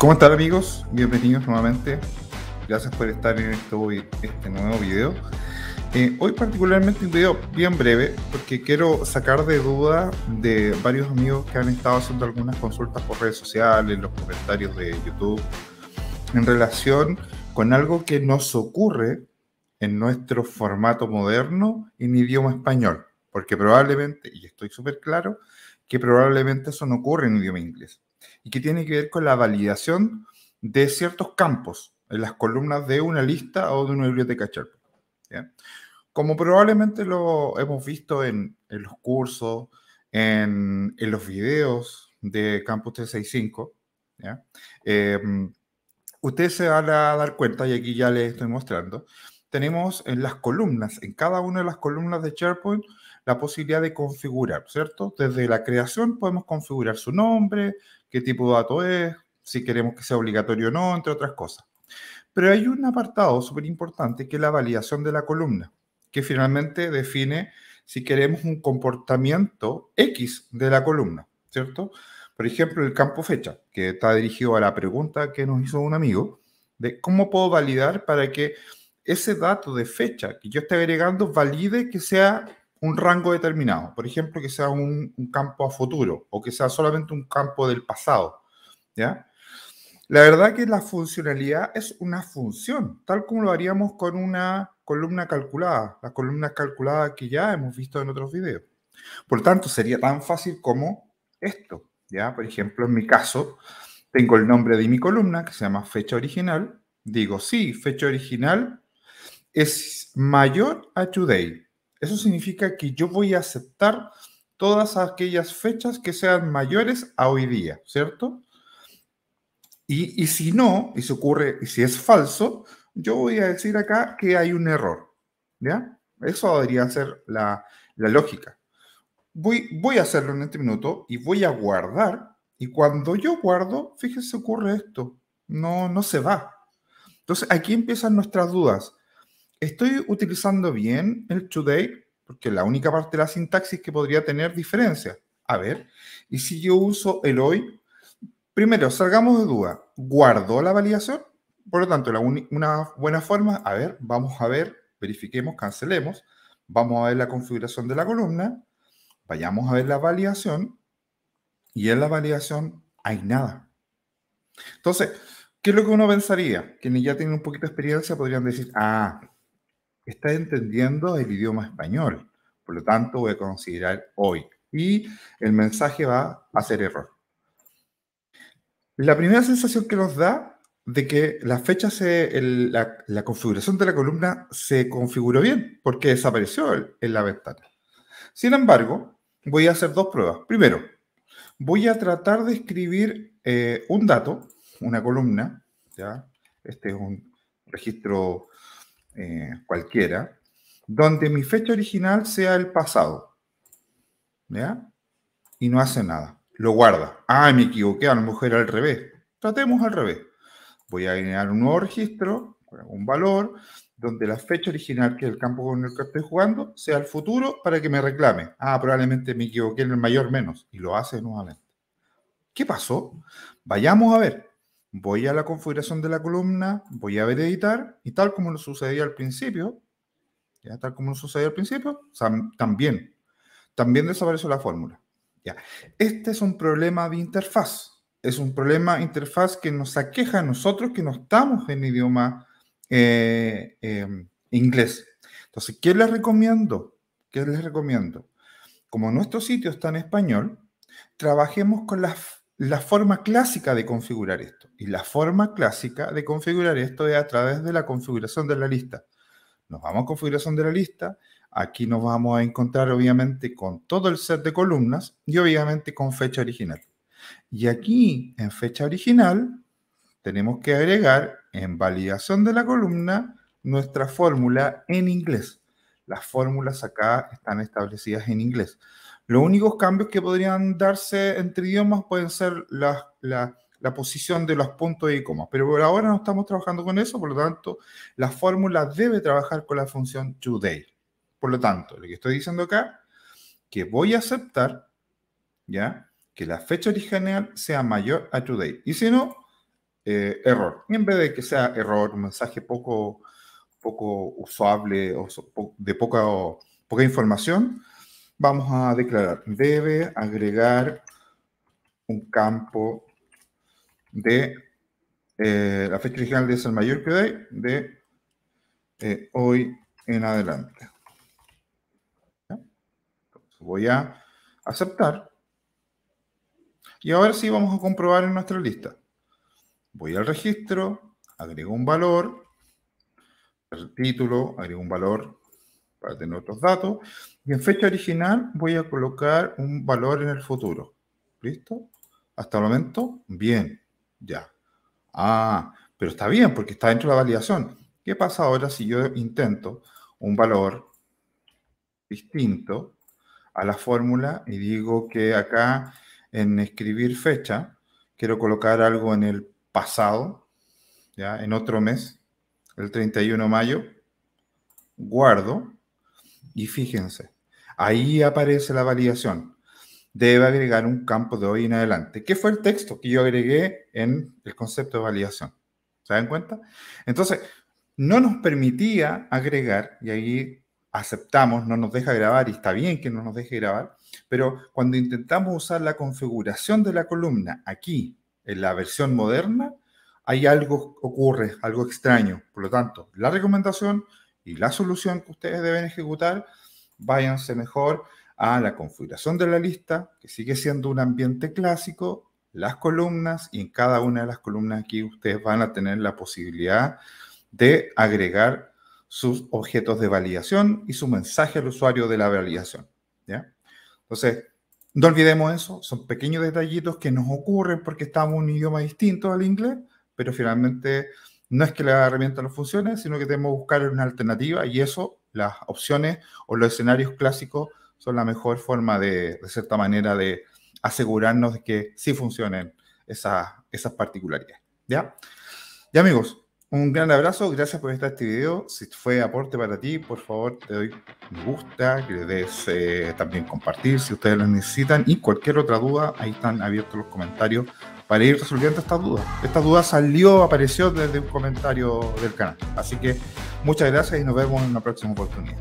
¿Cómo están amigos? Bienvenidos nuevamente. Gracias por estar en este, este nuevo video. Eh, hoy particularmente un video bien breve porque quiero sacar de duda de varios amigos que han estado haciendo algunas consultas por redes sociales, los comentarios de YouTube, en relación con algo que nos ocurre en nuestro formato moderno en idioma español, porque probablemente, y estoy súper claro, que probablemente eso no ocurre en idioma inglés y que tiene que ver con la validación de ciertos campos en las columnas de una lista o de una biblioteca SharePoint. Como probablemente lo hemos visto en, los cursos, en, los videos de Campus 365, ¿ya? Em, ustedes se van a dar cuenta, y aquí ya les estoy mostrando, tenemos en las columnas, en cada una de las columnas de SharePoint, la posibilidad de configurar, ¿cierto? Desde la creación podemos configurar su nombre, qué tipo de dato es, si queremos que sea obligatorio o no, entre otras cosas. Pero hay un apartado súper importante que es la validación de la columna, que finalmente define si queremos un comportamiento X de la columna, ¿cierto? Por ejemplo, el campo fecha, que está dirigido a la pregunta que nos hizo un amigo, de cómo puedo validar para que ese dato de fecha que yo esté agregando valide que sea un rango determinado, por ejemplo, que sea un, campo a futuro o que sea solamente un campo del pasado, ¿ya? La verdad que la funcionalidad es una función, tal como lo haríamos con una columna calculada, las columnas calculadas que ya hemos visto en otros videos. Por tanto, sería tan fácil como esto, ¿ya? Por ejemplo, en mi caso, tengo el nombre de mi columna que se llama fecha original, digo, sí, fecha original es mayor a today, eso significa que yo voy a aceptar todas aquellas fechas que sean mayores a hoy día, ¿cierto? Y, si no, y se ocurre, y si es falso, yo voy a decir acá que hay un error, ¿ya? Eso debería ser la, la lógica. Voy, voy a hacerlo en este minuto y voy a guardar. Y cuando yo guardo, fíjense, ocurre esto. No, no se va. Entonces aquí empiezan nuestras dudas estoy utilizando bien el today, porque la única parte de la sintaxis que podría tener diferencia. A ver, y si yo uso el hoy, primero, salgamos de duda, ¿guardó la validación? Por lo tanto, una buena forma, a ver, vamos a ver, verifiquemos, cancelemos, vamos a ver la configuración de la columna, vayamos a ver la validación, y en la validación hay nada. Entonces, ¿qué es lo que uno pensaría? Quienes ya tienen un poquito de experiencia podrían decir, ah, está entendiendo el idioma español. Por lo tanto, voy a considerar hoy. Y el mensaje va a hacer error. La primera sensación que nos da de que la fecha, la, configuración de la columna se configuró bien porque desapareció en la ventana. Sin embargo, voy a hacer dos pruebas. Primero, voy a tratar de escribir eh, un dato, una columna, ¿ya? este es un registro eh, cualquiera, donde mi fecha original sea el pasado. ¿Ya? Y no hace nada. Lo guarda. Ah, me equivoqué, a lo mejor al revés. Tratemos al revés. Voy a generar un nuevo registro, un valor, donde la fecha original, que es el campo con el que estoy jugando, sea el futuro para que me reclame. Ah, probablemente me equivoqué en el mayor menos. Y lo hace nuevamente. ¿Qué pasó? Vayamos a ver voy a la configuración de la columna, voy a ver editar y tal como lo sucedía al principio, ya tal como lo sucedía al principio, también, también desapareció la fórmula. Ya. Este es un problema de interfaz. Es un problema de interfaz que nos aqueja a nosotros que no estamos en idioma eh, em, inglés. Entonces, ¿qué les recomiendo? ¿Qué les recomiendo? Como nuestro sitio está en español, trabajemos con las la forma clásica de configurar esto. Y la forma clásica de configurar esto es a través de la configuración de la lista. Nos vamos a configuración de la lista. Aquí nos vamos a encontrar obviamente con todo el set de columnas y obviamente con fecha original. Y aquí en fecha original tenemos que agregar en validación de la columna nuestra fórmula en inglés. Las fórmulas acá están establecidas en inglés. Los únicos cambios que podrían darse entre idiomas pueden ser la, posición de los puntos y comas, pero por ahora no estamos trabajando con eso, por lo tanto, la fórmula debe trabajar con la función today. Por lo tanto, lo que estoy diciendo acá, que voy a aceptar, ¿ya? Que la fecha original sea mayor a today. Y si no, eh, error. en vez de que sea error, un mensaje poco, poco usable o de poca, poca información, vamos a declarar, debe agregar un campo de eh, la fecha original de ese Mayor que hoy, de eh, hoy en adelante. voy a aceptar. Y ahora sí vamos a comprobar en nuestra lista. Voy al registro, agrego un valor, el título, agrego un valor para tener otros datos. Y en fecha original voy a colocar un valor en el futuro. ¿Listo? Hasta el momento, bien, ya. Ah, pero está bien porque está dentro de la validación. ¿Qué pasa ahora si yo intento un valor distinto a la fórmula y digo que acá en escribir fecha quiero colocar algo en el pasado, ya en otro mes, el 31 de mayo, guardo y fíjense, ahí aparece la validación. Debe agregar un campo de hoy en adelante, ¿Qué fue el texto que yo agregué en el concepto de validación. ¿Se dan cuenta? Entonces, no nos permitía agregar, y ahí aceptamos, no nos deja grabar, y está bien que no nos deje grabar, pero cuando intentamos usar la configuración de la columna aquí, en la versión moderna, hay algo ocurre, algo extraño. Por lo tanto, la recomendación y la solución que ustedes deben ejecutar, váyanse mejor a la configuración de la lista, que sigue siendo un ambiente clásico, las columnas, y en cada una de las columnas aquí ustedes van a tener la posibilidad de agregar sus objetos de validación y su mensaje al usuario de la validación. ¿ya? Entonces, no olvidemos eso, son pequeños detallitos que nos ocurren porque estamos en un idioma distinto al inglés, pero finalmente no es que la herramienta no funcione, sino que tenemos que buscar una alternativa y eso, las opciones o los escenarios clásicos son la mejor forma de, de cierta manera, de asegurarnos de que sí funcionen esas, esas particularidades. ¿Ya? Y amigos, un gran abrazo, gracias por estar este video. Si fue aporte para ti, por favor, te doy me gusta, que le des eh, también compartir si ustedes lo necesitan y cualquier otra duda, ahí están abiertos los comentarios para ir resolviendo estas dudas. Esta duda salió, apareció desde un comentario del canal. Así que muchas gracias y nos vemos en una próxima oportunidad.